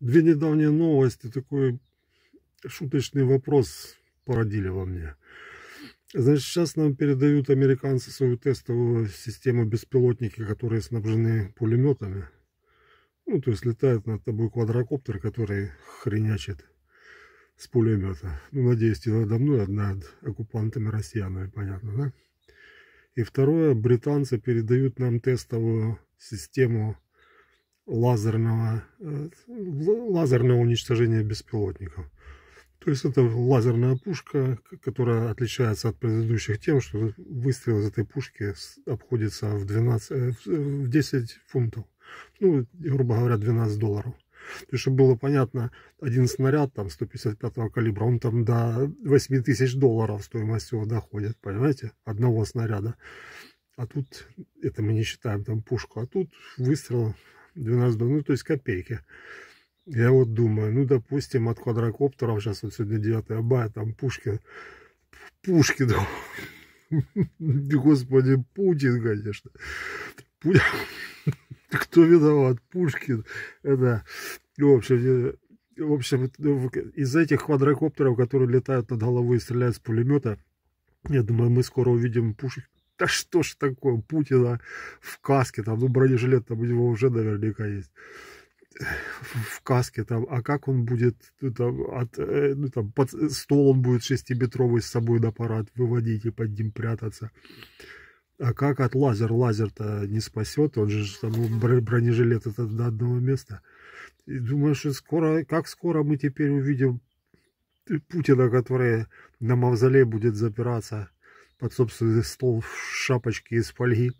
Две недавние новости такой шуточный вопрос породили во мне. Значит, сейчас нам передают американцы свою тестовую систему беспилотники, которые снабжены пулеметами. Ну, то есть летает над тобой квадрокоптер, который хренячит с пулемета. Ну, надеюсь, и надо мной, одна над оккупантами россиянами, понятно, да? И второе, британцы передают нам тестовую систему лазерного, э, лазерного уничтожения беспилотников. То есть это лазерная пушка, которая отличается от предыдущих тем, что выстрел из этой пушки обходится в, 12, э, в 10 фунтов. Ну, грубо говоря, 12 долларов. То есть, чтобы было понятно, один снаряд там 155 калибра, он там до 8 тысяч долларов стоимость его доходит, понимаете, одного снаряда. А тут, это мы не считаем там пушку, а тут выстрел 12 ну то есть копейки. Я вот думаю, ну, допустим, от квадрокоптеров, сейчас вот сегодня 9 мая, там пушки, пушки, да. Господи, Путин, конечно. Путин. Кто виноват? Пушкин. Это, в общем, э, в общем, ну, из этих квадрокоптеров, которые летают над головой и стреляют с пулемета, я думаю, мы скоро увидим пушек, да что ж такое, Путина в каске, там, ну, бронежилет там у него уже наверняка есть в каске там, а как он будет ну, там, от, э, ну, там, под стол он будет шестиметровый с собой на аппарат выводить и под ним прятаться. А как от лазер? Лазер-то не спасет, он же там ну, бронежилет это до одного места. И думаешь скоро, как скоро мы теперь увидим Путина, который на мавзолей будет запираться под собственный стол в шапочке из фольги,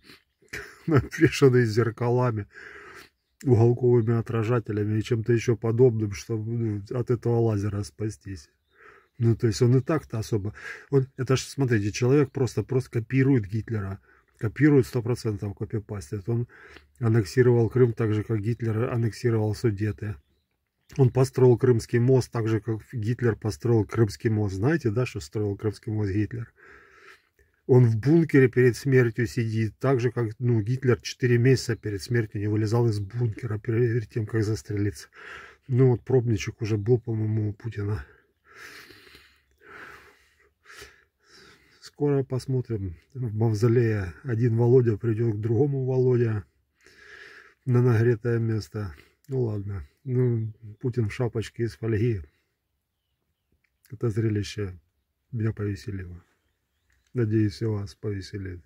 навешанный зеркалами, уголковыми отражателями и чем-то еще подобным, чтобы ну, от этого лазера спастись. Ну, то есть он и так-то особо... Он, это же, смотрите, человек просто, просто копирует Гитлера. Копирует 100% копипастит. Он аннексировал Крым так же, как Гитлер аннексировал Судеты. Он построил Крымский мост так же, как Гитлер построил Крымский мост. Знаете, да, что строил Крымский мост Гитлер? Он в бункере перед смертью сидит, так же, как ну, Гитлер 4 месяца перед смертью не вылезал из бункера перед тем, как застрелиться. Ну вот пробничек уже был, по-моему, у Путина. Скоро посмотрим в мавзолее. Один Володя придет к другому Володя на нагретое место. Ну ладно. Ну, Путин в шапочке из фольги. Это зрелище меня повеселило. Надеюсь, и вас повеселит.